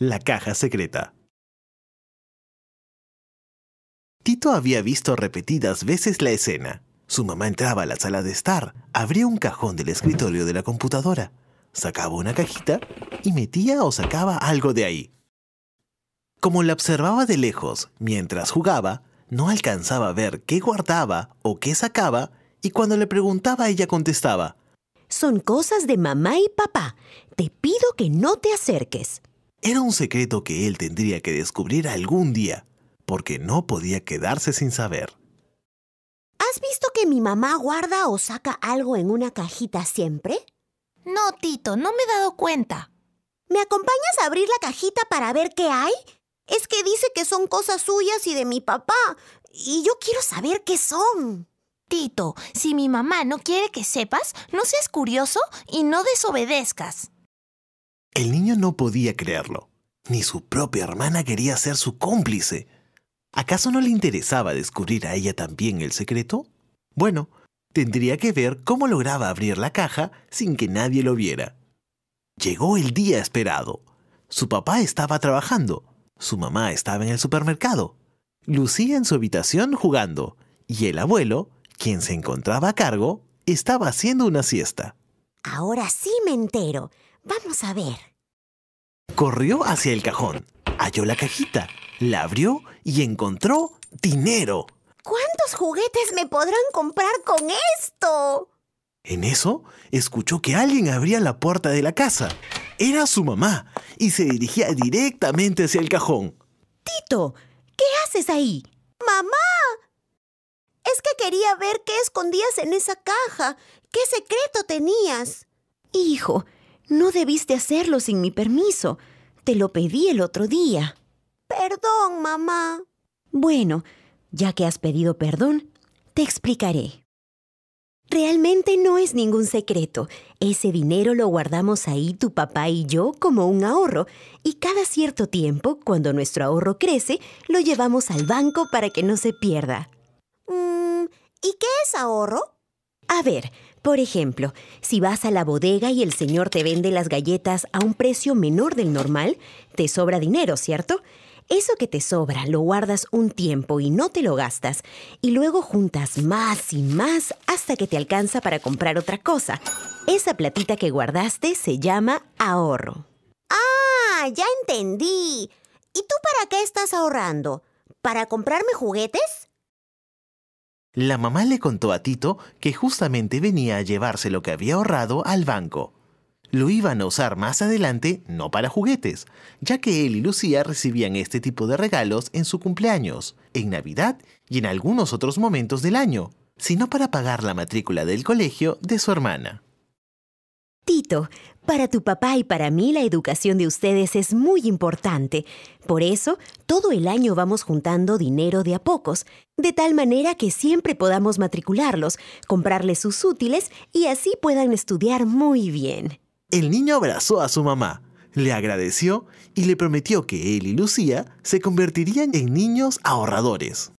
La caja secreta. Tito había visto repetidas veces la escena. Su mamá entraba a la sala de estar, abría un cajón del escritorio de la computadora, sacaba una cajita y metía o sacaba algo de ahí. Como la observaba de lejos mientras jugaba, no alcanzaba a ver qué guardaba o qué sacaba y cuando le preguntaba ella contestaba. Son cosas de mamá y papá. Te pido que no te acerques. Era un secreto que él tendría que descubrir algún día, porque no podía quedarse sin saber. ¿Has visto que mi mamá guarda o saca algo en una cajita siempre? No, Tito, no me he dado cuenta. ¿Me acompañas a abrir la cajita para ver qué hay? Es que dice que son cosas suyas y de mi papá, y yo quiero saber qué son. Tito, si mi mamá no quiere que sepas, no seas curioso y no desobedezcas. El niño no podía creerlo. Ni su propia hermana quería ser su cómplice. ¿Acaso no le interesaba descubrir a ella también el secreto? Bueno, tendría que ver cómo lograba abrir la caja sin que nadie lo viera. Llegó el día esperado. Su papá estaba trabajando, su mamá estaba en el supermercado, Lucía en su habitación jugando, y el abuelo, quien se encontraba a cargo, estaba haciendo una siesta. Ahora sí me entero. Vamos a ver. Corrió hacia el cajón, halló la cajita, la abrió y encontró dinero. ¿Cuántos juguetes me podrán comprar con esto? En eso, escuchó que alguien abría la puerta de la casa. Era su mamá y se dirigía directamente hacia el cajón. Tito, ¿qué haces ahí? ¡Mamá! Es que quería ver qué escondías en esa caja. ¿Qué secreto tenías? Hijo, no debiste hacerlo sin mi permiso. Te lo pedí el otro día. Perdón, mamá. Bueno, ya que has pedido perdón, te explicaré. Realmente no es ningún secreto. Ese dinero lo guardamos ahí tu papá y yo como un ahorro y cada cierto tiempo, cuando nuestro ahorro crece, lo llevamos al banco para que no se pierda. Mm, ¿Y qué es ahorro? A ver, por ejemplo, si vas a la bodega y el señor te vende las galletas a un precio menor del normal, te sobra dinero, ¿cierto? Eso que te sobra lo guardas un tiempo y no te lo gastas, y luego juntas más y más hasta que te alcanza para comprar otra cosa. Esa platita que guardaste se llama ahorro. ¡Ah! Ya entendí. ¿Y tú para qué estás ahorrando? ¿Para comprarme juguetes? La mamá le contó a Tito que justamente venía a llevarse lo que había ahorrado al banco. Lo iban a usar más adelante no para juguetes, ya que él y Lucía recibían este tipo de regalos en su cumpleaños, en Navidad y en algunos otros momentos del año, sino para pagar la matrícula del colegio de su hermana. Tito, para tu papá y para mí la educación de ustedes es muy importante. Por eso, todo el año vamos juntando dinero de a pocos, de tal manera que siempre podamos matricularlos, comprarles sus útiles y así puedan estudiar muy bien. El niño abrazó a su mamá, le agradeció y le prometió que él y Lucía se convertirían en niños ahorradores.